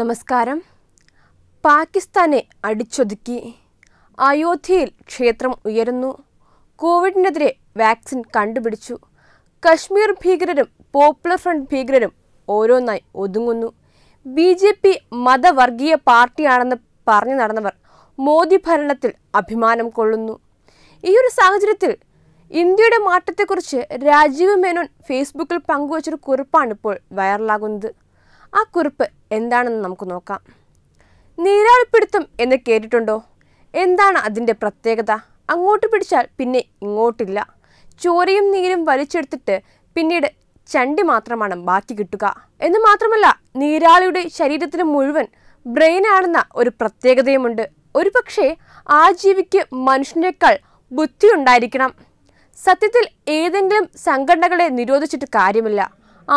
നമസ്കാരം പാകിസ്ഥാനെ അടിച്ചൊതുക്കി അയോധ്യയിൽ ക്ഷേത്രം ഉയരുന്നു കോവിഡിനെതിരെ വാക്സിൻ കണ്ടുപിടിച്ചു കശ്മീർ ഭീകരരും പോപ്പുലർ ഫ്രണ്ട് ഭീകരരും ഓരോന്നായി ഒതുങ്ങുന്നു ബി ജെ പി മതവർഗീയ പാർട്ടിയാണെന്ന് പറഞ്ഞു നടന്നവർ മോദി ഭരണത്തിൽ അഭിമാനം കൊള്ളുന്നു ഈ ഒരു സാഹചര്യത്തിൽ ഇന്ത്യയുടെ മാറ്റത്തെക്കുറിച്ച് രാജീവ് മേനോൻ ഫേസ്ബുക്കിൽ പങ്കുവച്ചൊരു കുറിപ്പാണ് ഇപ്പോൾ വൈറലാകുന്നത് ആ കുറിപ്പ് എന്താണെന്ന് നമുക്ക് നോക്കാം നീരാളിപ്പിടുത്തം എന്ന് കേട്ടിട്ടുണ്ടോ എന്താണ് അതിൻ്റെ പ്രത്യേകത അങ്ങോട്ട് പിടിച്ചാൽ പിന്നെ ഇങ്ങോട്ടില്ല ചോരയും നീരും വലിച്ചെടുത്തിട്ട് പിന്നീട് ചണ്ടി മാത്രമാണ് ബാക്കി കിട്ടുക എന്ന് മാത്രമല്ല നീരാളിയുടെ ശരീരത്തിന് മുഴുവൻ ബ്രെയിൻ ആണെന്ന ഒരു പ്രത്യേകതയുമുണ്ട് ഒരു പക്ഷേ ആ ജീവിക്ക് മനുഷ്യനേക്കാൾ ബുദ്ധി ഉണ്ടായിരിക്കണം സത്യത്തിൽ ഏതെങ്കിലും സംഘടനകളെ നിരോധിച്ചിട്ട് കാര്യമില്ല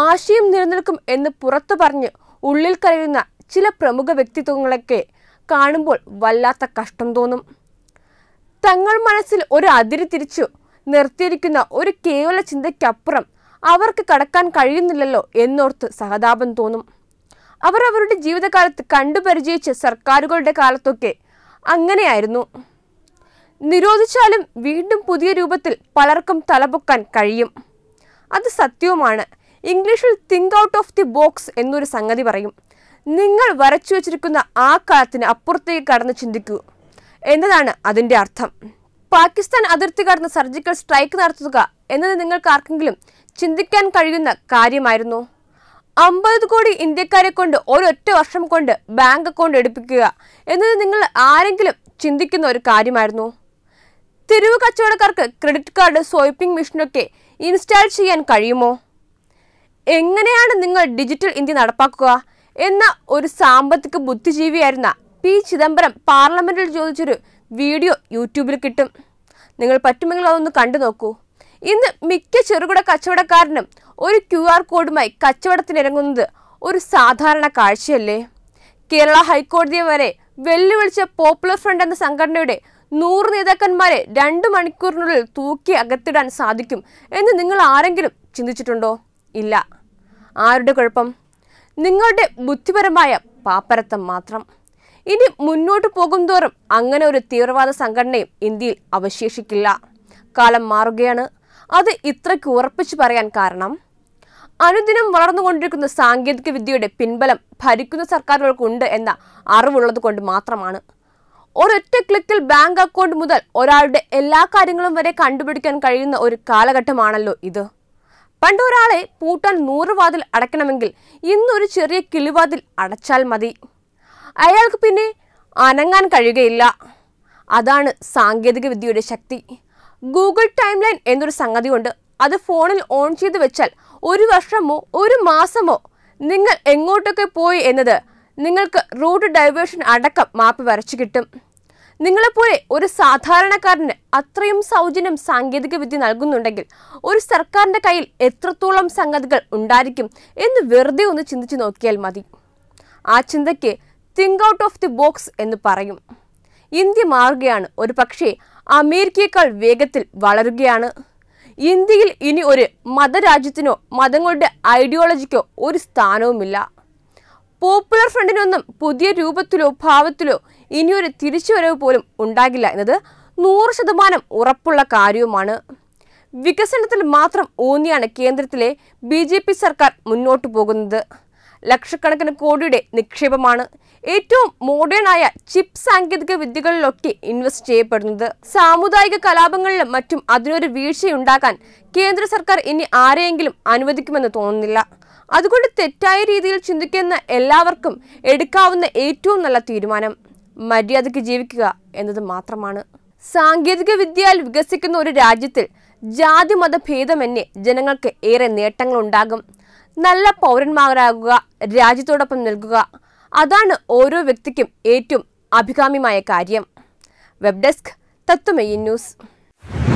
ആശയം നിലനിൽക്കും എന്ന് പുറത്തു പറഞ്ഞ് ഉള്ളിൽ കരയുന്ന ചില പ്രമുഖ വ്യക്തിത്വങ്ങളൊക്കെ കാണുമ്പോൾ വല്ലാത്ത കഷ്ടം തോന്നും തങ്ങൾ മനസ്സിൽ ഒരു അതിരി തിരിച്ചു നിർത്തിയിരിക്കുന്ന ഒരു കേവല ചിന്തയ്ക്കപ്പുറം അവർക്ക് കടക്കാൻ കഴിയുന്നില്ലല്ലോ എന്നോർത്ത് സഹതാപം തോന്നും അവർ അവരുടെ ജീവിതകാലത്ത് കണ്ടുപരിചയിച്ച സർക്കാരുകളുടെ കാലത്തൊക്കെ അങ്ങനെയായിരുന്നു നിരോധിച്ചാലും വീണ്ടും പുതിയ രൂപത്തിൽ പലർക്കും തലപൊക്കാൻ കഴിയും അത് സത്യവുമാണ് ഇംഗ്ലീഷിൽ think out of the box എന്നൊരു സംഗതി പറയും നിങ്ങൾ വരച്ചു വച്ചിരിക്കുന്ന ആ കാലത്തിന് അപ്പുറത്തേക്ക് കടന്ന് ചിന്തിക്കൂ എന്നതാണ് അതിൻ്റെ അർത്ഥം പാകിസ്ഥാൻ അതിർത്തി കടന്ന് സർജിക്കൽ സ്ട്രൈക്ക് നടത്തുക എന്നത് നിങ്ങൾക്ക് ആർക്കെങ്കിലും ചിന്തിക്കാൻ കഴിയുന്ന കാര്യമായിരുന്നു അമ്പത് കോടി ഇന്ത്യക്കാരെ കൊണ്ട് ഒരൊറ്റ വർഷം കൊണ്ട് ബാങ്ക് അക്കൗണ്ട് എടുപ്പിക്കുക എന്നത് നിങ്ങൾ ആരെങ്കിലും ചിന്തിക്കുന്ന ഒരു കാര്യമായിരുന്നു തെരുവ് കച്ചവടക്കാർക്ക് ക്രെഡിറ്റ് കാർഡ് സ്വൈപ്പിംഗ് മെഷീനൊക്കെ ഇൻസ്റ്റാൾ ചെയ്യാൻ കഴിയുമോ എങ്ങനെയാണ് നിങ്ങൾ ഡിജിറ്റൽ ഇന്ത്യ നടപ്പാക്കുക എന്ന ഒരു സാമ്പത്തിക ബുദ്ധിജീവിയായിരുന്ന പി ചിദംബരം പാർലമെന്റിൽ ചോദിച്ചൊരു വീഡിയോ യൂട്യൂബിൽ കിട്ടും നിങ്ങൾ പറ്റുമെങ്കിൽ അതൊന്ന് കണ്ടു നോക്കൂ ഇന്ന് മിക്ക ചെറുകിട കച്ചവടക്കാരനും ഒരു ക്യു ആർ കോഡുമായി കച്ചവടത്തിനിറങ്ങുന്നത് ഒരു സാധാരണ കാഴ്ചയല്ലേ കേരള ഹൈക്കോടതിയെ വരെ വെല്ലുവിളിച്ച പോപ്പുലർ ഫ്രണ്ട് എന്ന സംഘടനയുടെ നൂറ് നേതാക്കന്മാരെ രണ്ടു മണിക്കൂറിനുള്ളിൽ തൂക്കി അകത്തിടാൻ സാധിക്കും എന്ന് നിങ്ങൾ ആരെങ്കിലും ചിന്തിച്ചിട്ടുണ്ടോ ഇല്ല ആരുടെ കുഴപ്പം നിങ്ങളുടെ ബുദ്ധിപരമായ പാപ്പരത്വം മാത്രം ഇനി മുന്നോട്ട് പോകും തോറും അങ്ങനെ ഒരു തീവ്രവാദ സംഘടനയും ഇന്ത്യയിൽ അവശേഷിക്കില്ല കാലം മാറുകയാണ് അത് ഇത്രയ്ക്ക് ഉറപ്പിച്ചു പറയാൻ കാരണം അനുദിനം വളർന്നുകൊണ്ടിരിക്കുന്ന സാങ്കേതിക വിദ്യയുടെ പിൻബലം ഭരിക്കുന്ന സർക്കാരുകൾക്കുണ്ട് എന്ന അറിവുള്ളത് കൊണ്ട് മാത്രമാണ് ഒരൊറ്റ ക്ലിക്കിൽ ബാങ്ക് അക്കൗണ്ട് മുതൽ ഒരാളുടെ എല്ലാ കാര്യങ്ങളും വരെ കണ്ടുപിടിക്കാൻ കഴിയുന്ന ഒരു കാലഘട്ടമാണല്ലോ ഇത് പണ്ടൊരാളെ പൂട്ടാൻ നൂറുവാതിൽ വാതിൽ അടയ്ക്കണമെങ്കിൽ ഇന്നൊരു ചെറിയ കിളിവാതിൽ അടച്ചാൽ മതി അയാൾക്ക് പിന്നെ അനങ്ങാൻ കഴിയുകയില്ല അതാണ് സാങ്കേതിക വിദ്യയുടെ ശക്തി ഗൂഗിൾ ടൈം ലൈൻ എന്നൊരു സംഗതി കൊണ്ട് അത് ഫോണിൽ ഓൺ ചെയ്ത് വെച്ചാൽ ഒരു വർഷമോ ഒരു മാസമോ നിങ്ങൾ എങ്ങോട്ടൊക്കെ പോയി എന്നത് നിങ്ങൾക്ക് റൂട്ട് ഡൈവേഴ്ഷൻ അടക്കം മാപ്പ് വരച്ചു കിട്ടും നിങ്ങളെപ്പോലെ ഒരു സാധാരണക്കാരന് അത്രയും സൗജന്യം സാങ്കേതിക വിദ്യ നൽകുന്നുണ്ടെങ്കിൽ ഒരു സർക്കാരിൻ്റെ കയ്യിൽ എത്രത്തോളം സംഗതികൾ ഉണ്ടായിരിക്കും എന്ന് വെറുതെ ഒന്ന് ചിന്തിച്ചു നോക്കിയാൽ മതി ആ ചിന്തയ്ക്ക് think out of the box എന്ന് പറയും ഇന്ത്യ മാറുകയാണ് ഒരു പക്ഷേ അമേരിക്കയേക്കാൾ വേഗത്തിൽ വളരുകയാണ് ഇന്ത്യയിൽ ഇനി ഒരു മതരാജ്യത്തിനോ മതങ്ങളുടെ ഐഡിയോളജിക്കോ ഒരു സ്ഥാനവുമില്ല പോപ്പുലർ ഫ്രണ്ടിനൊന്നും പുതിയ രൂപത്തിലോ ഭാവത്തിലോ ഇനിയൊരു തിരിച്ചുവരവ് പോലും ഉണ്ടാകില്ല എന്നത് നൂറ് ശതമാനം ഉറപ്പുള്ള കാര്യവുമാണ് വികസനത്തിൽ മാത്രം ഊന്നിയാണ് കേന്ദ്രത്തിലെ ബി ജെ പി സർക്കാർ മുന്നോട്ടു പോകുന്നത് ലക്ഷക്കണക്കിന് കോടിയുടെ നിക്ഷേപമാണ് ഏറ്റവും മോഡേണായ ചിപ്പ് സാങ്കേതിക വിദ്യകളിലൊക്കെ ഇൻവെസ്റ്റ് ചെയ്യപ്പെടുന്നത് സാമുദായിക കലാപങ്ങളിലും മറ്റും അതിനൊരു വീഴ്ചയുണ്ടാക്കാൻ കേന്ദ്ര സർക്കാർ ഇനി ആരെയെങ്കിലും അനുവദിക്കുമെന്ന് തോന്നുന്നില്ല അതുകൊണ്ട് തെറ്റായ രീതിയിൽ ചിന്തിക്കുന്ന എല്ലാവർക്കും എടുക്കാവുന്ന ഏറ്റവും നല്ല തീരുമാനം മര്യാദയ്ക്ക് ജീവിക്കുക എന്നത് മാത്രമാണ് സാങ്കേതിക വിദ്യയാൽ വികസിക്കുന്ന ഒരു രാജ്യത്തിൽ ജാതി മതഭേദമന്യേ ജനങ്ങൾക്ക് ഏറെ ഉണ്ടാകും നല്ല പൗരന്മാരാകുക രാജ്യത്തോടൊപ്പം നിൽക്കുക അതാണ് ഓരോ വ്യക്തിക്കും ഏറ്റവും അഭികാമ്യമായ കാര്യം വെബ് ഡെസ്ക് തത്വമയി ന്യൂസ്